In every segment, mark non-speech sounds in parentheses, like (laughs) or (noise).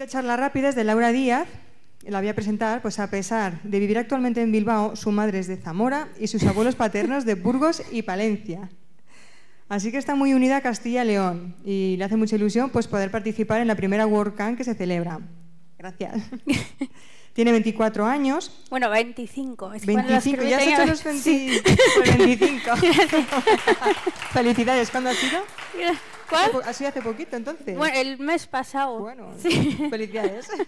Esta charla rápida es de Laura Díaz. La voy a presentar, pues a pesar de vivir actualmente en Bilbao, su madre es de Zamora y sus abuelos (laughs) paternos de Burgos y Palencia. Así que está muy unida a Castilla y León y le hace mucha ilusión pues, poder participar en la primera WordCamp que se celebra. Gracias. (laughs) Tiene 24 años. Bueno, 25. Es 25. ¿Ya has hecho los 25? (laughs) Felicidades. ¿Cuándo ha sido? ¿Cuál? Así hace poquito entonces? Bueno, el mes pasado. Bueno, (laughs) felicidades. (laughs)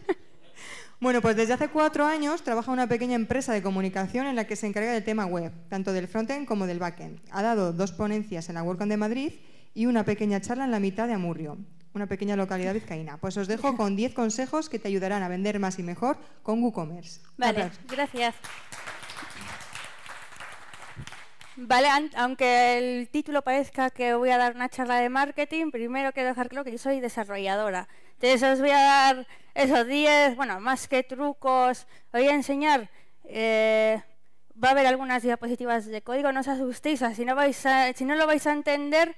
Bueno, pues desde hace cuatro años trabaja una pequeña empresa de comunicación en la que se encarga del tema web, tanto del frontend como del backend. Ha dado dos ponencias en la WorldCon de Madrid y una pequeña charla en la mitad de Amurrio, una pequeña localidad vizcaína. Pues os dejo con diez consejos que te ayudarán a vender más y mejor con WooCommerce. Vale, gracias. Vale, aunque el título parezca que voy a dar una charla de marketing, primero quiero dejar claro que yo soy desarrolladora. Entonces os voy a dar esos 10, bueno, más que trucos, os voy a enseñar, eh, va a haber algunas diapositivas de código, no os asustéis, si no, vais si no lo vais a entender,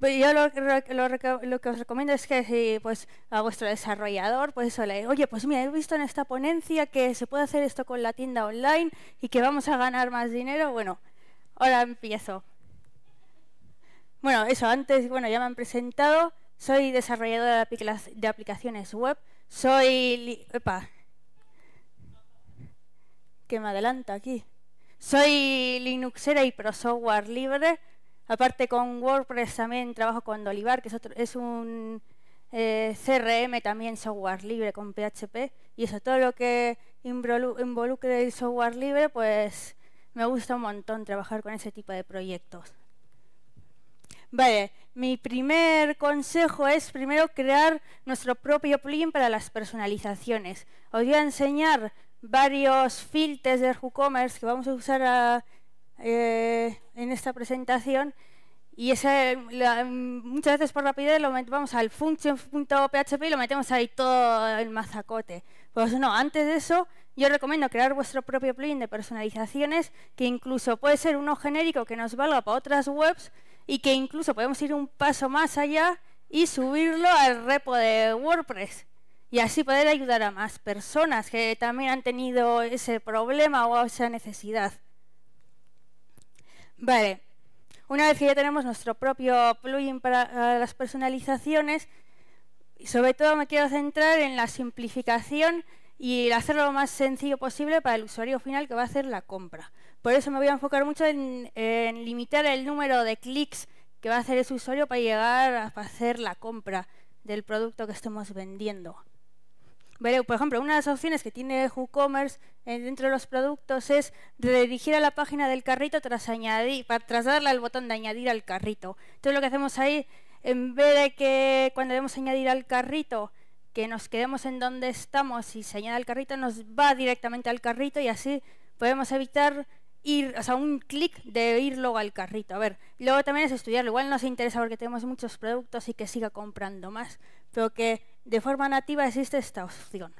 pues yo lo, lo, lo, que os recomiendo es que si pues a vuestro desarrollador pues eso le oye pues mira he visto en esta ponencia que se puede hacer esto con la tienda online y que vamos a ganar más dinero bueno ahora empiezo. Bueno, eso, antes, bueno, ya me han presentado. Soy desarrolladora de aplicaciones web. Soy... Epa. Que me adelanta aquí. Soy Linuxera y pro software libre. Aparte con WordPress también trabajo con Dolivar, que es, un eh, CRM también software libre con PHP. Y eso, todo lo que involucre el software libre, pues me gusta un montón trabajar con ese tipo de proyectos. Vale, mi primer consejo es primero crear nuestro propio plugin para las personalizaciones. Os voy a enseñar varios filtros de WooCommerce que vamos a usar eh, en esta presentación. Y muchas veces por rapidez lo vamos al function.php y lo metemos ahí todo el mazacote. Pues no, antes de eso yo recomiendo crear vuestro propio plugin de personalizaciones, que incluso puede ser uno genérico que nos valga para otras webs y que incluso podemos ir un paso más allá y subirlo al repo de WordPress. Y así poder ayudar a más personas que también han tenido ese problema o esa necesidad. Vale, una vez que ya tenemos nuestro propio plugin para eh, las personalizaciones, sobre todo me quiero centrar en la simplificación y hacerlo lo más sencillo posible para el usuario final que va a hacer la compra. Por eso me voy a enfocar mucho en, limitar el número de clics que va a hacer ese usuario para llegar a hacer la compra del producto que estemos vendiendo. por ejemplo, una de las opciones que tiene WooCommerce eh, dentro de los productos es redirigir a la página del carrito tras, añadir, tras darle al botón de añadir al carrito. Entonces lo que hacemos ahí, en vez de que cuando debemos añadir al carrito, que nos quedemos en donde estamos y señala el carrito, nos va directamente al carrito y así podemos evitar ir, o sea, un clic de ir luego al carrito. A ver, luego también es estudiarlo. Igual nos interesa porque tenemos muchos productos y que siga comprando más, pero que de forma nativa existe esta opción.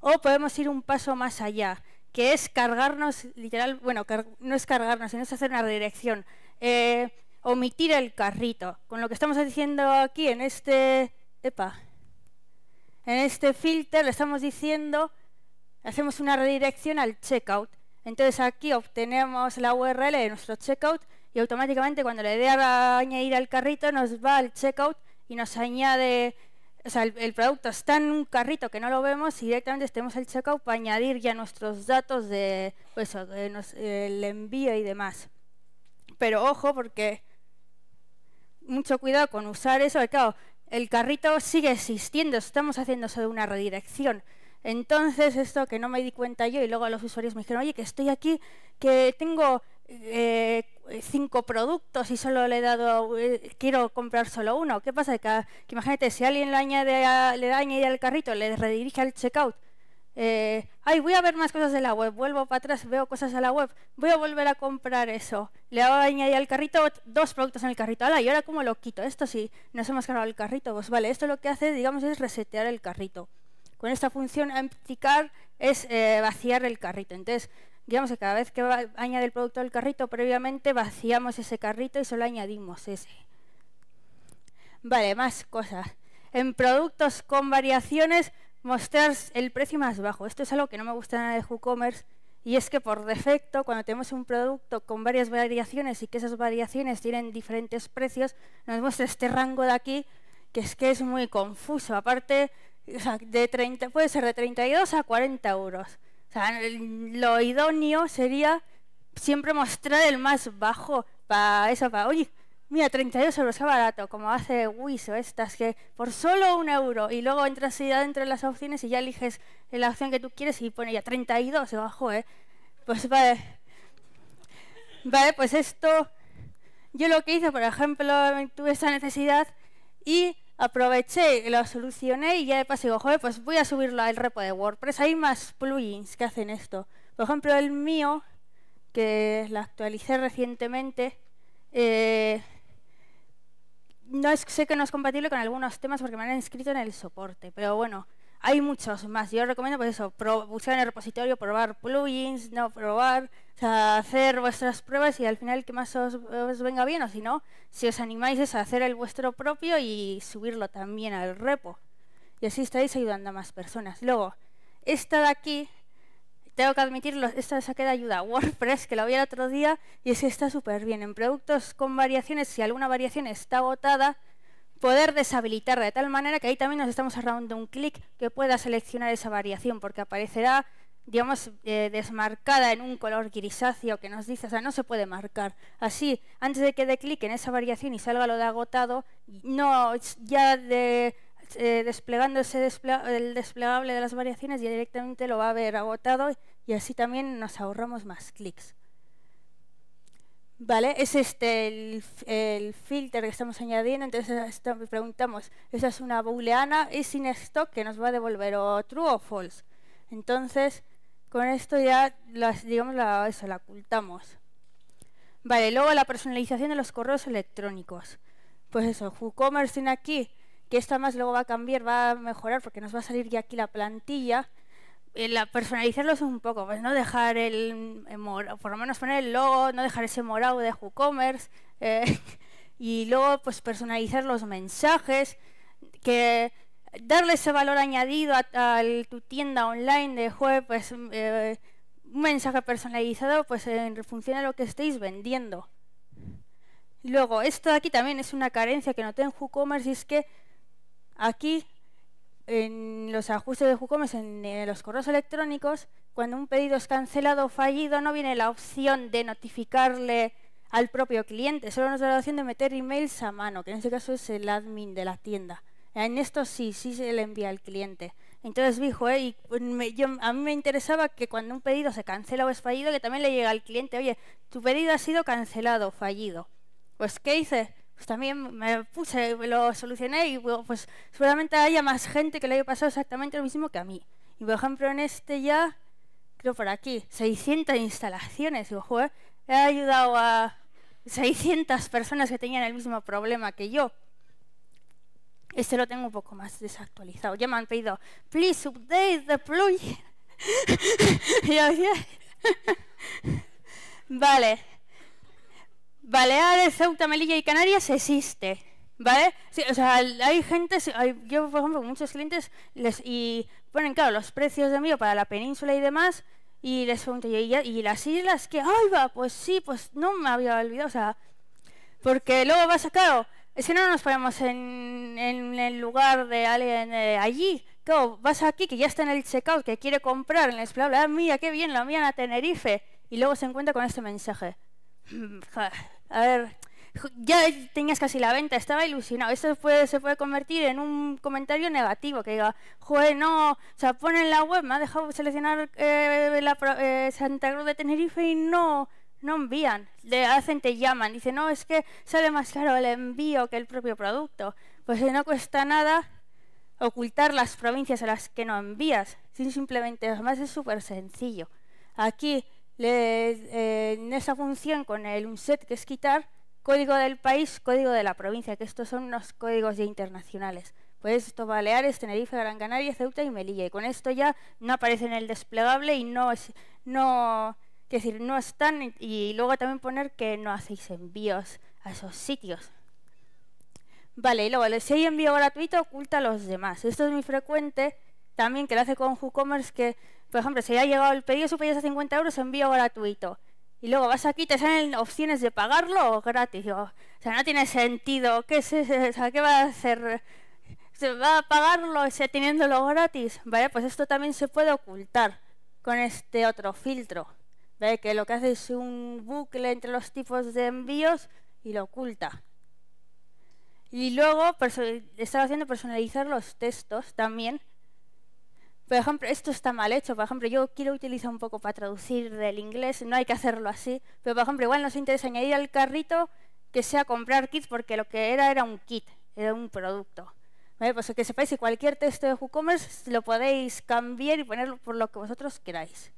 O podemos ir un paso más allá, que es cargarnos, literal, bueno, no es cargarnos, sino es hacer una redirección. Eh, omitir el carrito. Con lo que estamos diciendo aquí en este... Epa, en este filter le estamos diciendo, hacemos una redirección al checkout. Entonces aquí obtenemos la URL de nuestro checkout y automáticamente cuando le dé a añadir al carrito nos va al checkout y nos añade, o sea, el, producto está en un carrito que no lo vemos y directamente estemos el checkout para añadir ya nuestros datos de, pues, el envío y demás. Pero ojo porque mucho cuidado con usar eso, claro, el carrito sigue existiendo, estamos haciendo haciéndose una redirección. Entonces, esto que no me di cuenta yo y luego los usuarios me dijeron, oye, que estoy aquí, que tengo eh, cinco productos y solo le he dado, eh, quiero comprar solo uno. ¿Qué pasa? Que, imagínate, si alguien le añade le da añadir al carrito, le redirige al checkout eh, ay, voy a ver más cosas de la web, vuelvo para atrás, veo cosas de la web, voy a volver a comprar eso, le voy a añadir al carrito dos productos en el carrito, y ahora cómo lo quito, esto sí, nos ha cargado el carrito, pues vale, esto lo que hace, digamos, es resetear el carrito. Con esta función amplificar es eh, vaciar el carrito, entonces, digamos que cada vez que añade el producto al carrito, previamente vaciamos ese carrito y solo añadimos ese. Vale, más cosas. En productos con variaciones mostrar el precio más bajo. Esto es algo que no me gusta nada de WooCommerce y es que por defecto, cuando tenemos un producto con varias variaciones y que esas variaciones tienen diferentes precios, nos muestra este rango de aquí que es que es muy confuso. Aparte, de 30, puede ser de 32 a 40 euros. lo idóneo sería siempre mostrar el más bajo para eso, para, oye, Mira, 32 euros, qué barato, como hace Wiso, estas que por solo un euro y luego entras y adentro de las opciones y ya eliges la opción que tú quieres y pone ya 32 debajo, ¿eh? Pues vale. Vale, pues esto, yo lo que hice, por ejemplo, tuve esa necesidad y aproveché, lo solucioné y ya de paso digo, joder, pues voy a subirlo al repo de WordPress. Hay más plugins que hacen esto. Por ejemplo, el mío, que la actualicé recientemente, eh, no sé que no es compatible con algunos temas porque me han inscrito en el soporte, pero bueno, hay muchos más. Yo recomiendo por pues eso, buscar en el repositorio, probar plugins, no probar, hacer vuestras pruebas y al final que más os, venga bien o si no, si os animáis es a hacer el vuestro propio y subirlo también al repo. Y así estáis ayudando a más personas. Luego, esta de aquí tengo que admitirlo, esta saqué de ayuda WordPress, que la vi el otro día, y es que está súper bien. En productos con variaciones, si alguna variación está agotada, poder deshabilitarla de tal manera que ahí también nos estamos ahorrando un clic que pueda seleccionar esa variación, porque aparecerá digamos, eh, desmarcada en un color grisáceo que nos dice, o sea, no se puede marcar. Así, antes de que dé clic en esa variación y salga lo de agotado, no, ya de eh, desplegando el desplegable de las variaciones y directamente lo va a ver agotado y así también nos ahorramos más clics. ¿Vale? Es este el, el filtro que estamos añadiendo, entonces ah, preguntamos, ¿esa es una booleana? ¿Es sin stock que nos va a devolver o true o false? Entonces, con esto ya, las, digamos, la, eso, la ocultamos. Vale, luego la personalización de los correos electrónicos. Pues eso, WooCommerce en aquí que esto además luego va a cambiar, va a mejorar, porque nos va a salir ya aquí la plantilla. Eh, la, personalizarlos un poco, pues no dejar el, eh, por lo menos poner el logo, no dejar ese morado de WooCommerce, eh, (laughs) y luego pues personalizar los mensajes, que darle ese valor añadido a, tu tienda online de juego, pues mm, un mensaje personalizado pues en función de lo que estéis vendiendo. Luego, esto de aquí también es una carencia que noté en WooCommerce y es que Aquí, en los ajustes de WooCommerce, en, eh, los correos electrónicos, cuando un pedido es cancelado o fallido, no viene la opción de notificarle al propio cliente, solo nos da la opción de meter emails a mano, que en este caso es el admin de la tienda. En esto sí, sí se le envía al cliente. Entonces dijo, ¿eh? a mí me interesaba que cuando un pedido se cancela o es fallido, que también le llegue al cliente, oye, tu pedido ha sido cancelado, o fallido. Pues, ¿qué hice? pues también me puse, lo solucioné y pues seguramente haya más gente que le haya pasado exactamente lo mismo que a mí. Y por ejemplo en este ya, creo por aquí, 600 instalaciones. Digo, he ayudado a 600 personas que tenían el mismo problema que yo. Este lo tengo un poco más desactualizado. Ya me han pedido, please update the plugin. (laughs) vale. Baleares, Ceuta, Melilla y Canarias existe. ¿Vale? Sí, o sea, hay gente, yo por ejemplo, muchos clientes y ponen, claro, los precios de mío para la península y demás, y les pregunto ¿y, las islas que ¡Ay, va! Pues sí, pues no me había olvidado, o sea, porque luego vas a, claro, si no nos ponemos en, el lugar de alguien eh, allí, claro, vas aquí que ya está en el checkout, que quiere comprar en el ah, mira, qué bien, la mía en Tenerife, y luego se encuentra con este mensaje. (clears throat) a ver, ya tenías casi la venta, estaba ilusionado. Esto se puede convertir en un comentario negativo, que diga, joder, no, o sea, pone en la web, me ha dejado seleccionar eh, la, eh, Santa Cruz de Tenerife y no, no envían. Le hacen, te llaman, dice, no, es que sale más caro el envío que el propio producto. Pues no cuesta nada ocultar las provincias a las que no envías, sino simplemente, además es súper sencillo. Aquí eh, en esa función con el unset, que es quitar, código del país, código de la provincia, que estos son unos códigos ya internacionales. Pues esto Baleares, Tenerife, Gran Canaria, Ceuta y Melilla. Y con esto ya no aparece en el desplegable y no es, no, es decir, no están y, y luego también poner que no hacéis envíos a esos sitios. Vale, y luego, si hay envío gratuito, oculta a los demás. Esto es muy frecuente también que lo hace con WooCommerce que, por ejemplo, si ya ha llegado el pedido superior a 50 euros, envío gratuito. Y luego vas aquí, te salen opciones de pagarlo o gratis. o sea, no tiene sentido. ¿Qué es ¿qué va a hacer? ¿Se va a pagarlo o teniéndolo gratis? Vale, pues esto también se puede ocultar con este otro filtro. ¿Vale? Que lo que hace es un bucle entre los tipos de envíos y lo oculta. Y luego está haciendo personalizar los textos también por ejemplo, esto está mal hecho. Por ejemplo, yo quiero utilizar un poco para traducir del inglés, no hay que hacerlo así. Pero, por ejemplo, igual nos interesa añadir al carrito que sea comprar kits, porque lo que era era un kit, era un producto. Pues que sepáis que cualquier texto de WooCommerce lo podéis cambiar y ponerlo por lo que vosotros queráis.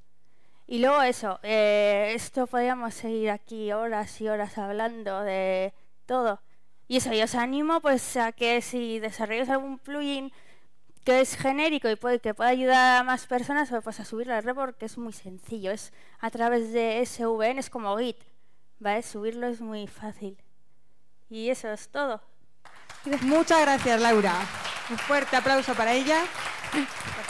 Y luego eso, eh, esto podríamos seguir aquí horas y horas hablando de todo. Y eso, yo os animo pues a que si desarrolláis algún plugin que es genérico y puede, que puede ayudar a más personas, pues, a subir al report, porque es muy sencillo. Es a través de SVN, es como Git. ¿vale? Subirlo es muy fácil. Y eso es todo. Muchas gracias, Laura. Un fuerte aplauso para ella. (laughs)